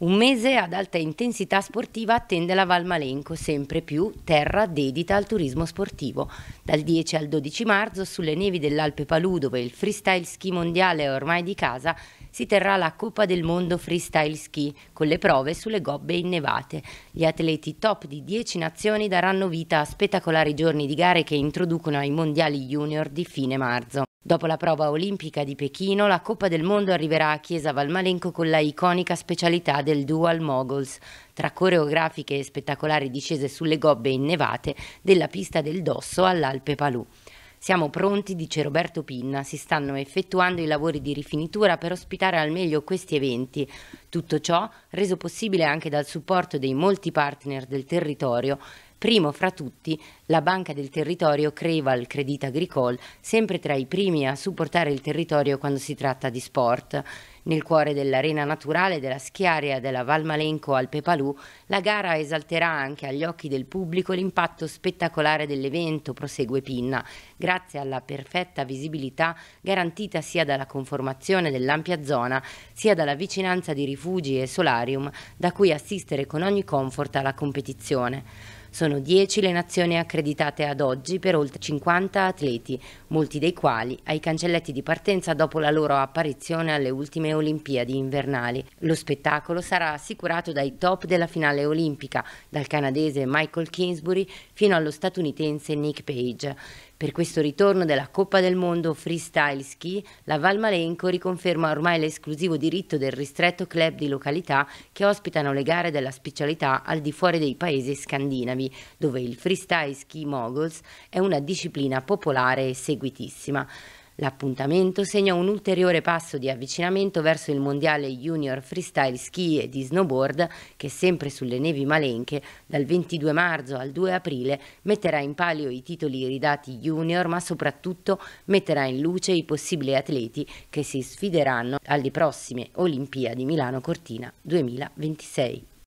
Un mese ad alta intensità sportiva attende la Valmalenco, sempre più terra dedita al turismo sportivo. Dal 10 al 12 marzo, sulle nevi dell'Alpe Palù, dove il freestyle ski mondiale è ormai di casa, si terrà la Coppa del Mondo Freestyle Ski con le prove sulle gobbe innevate. Gli atleti top di 10 nazioni daranno vita a spettacolari giorni di gare che introducono ai mondiali junior di fine marzo. Dopo la prova olimpica di Pechino, la Coppa del Mondo arriverà a Chiesa Valmalenco con la iconica specialità del Dual Moguls, tra coreografiche e spettacolari discese sulle gobbe innevate della pista del Dosso all'Alpe Palù. Siamo pronti, dice Roberto Pinna, si stanno effettuando i lavori di rifinitura per ospitare al meglio questi eventi. Tutto ciò reso possibile anche dal supporto dei molti partner del territorio Primo fra tutti, la Banca del Territorio credeva Credit Agricole, sempre tra i primi a supportare il territorio quando si tratta di sport. Nel cuore dell'arena naturale della Schiaria della Valmalenco al Pepalù, la gara esalterà anche agli occhi del pubblico l'impatto spettacolare dell'evento, prosegue Pinna, grazie alla perfetta visibilità garantita sia dalla conformazione dell'ampia zona, sia dalla vicinanza di rifugi e solarium da cui assistere con ogni comfort alla competizione. Sono 10 le nazioni accreditate ad oggi per oltre 50 atleti, molti dei quali ai cancelletti di partenza dopo la loro apparizione alle ultime Olimpiadi invernali. Lo spettacolo sarà assicurato dai top della finale olimpica, dal canadese Michael Kingsbury fino allo statunitense Nick Page. Per questo ritorno della Coppa del Mondo Freestyle Ski, la Valmalenco riconferma ormai l'esclusivo diritto del ristretto club di località che ospitano le gare della specialità al di fuori dei paesi scandinavi. Scandinavi, dove il freestyle ski moguls è una disciplina popolare e seguitissima. L'appuntamento segna un ulteriore passo di avvicinamento verso il mondiale junior freestyle ski e di snowboard che sempre sulle nevi malenche dal 22 marzo al 2 aprile metterà in palio i titoli ridati junior ma soprattutto metterà in luce i possibili atleti che si sfideranno alle prossime Olimpiadi Milano Cortina 2026.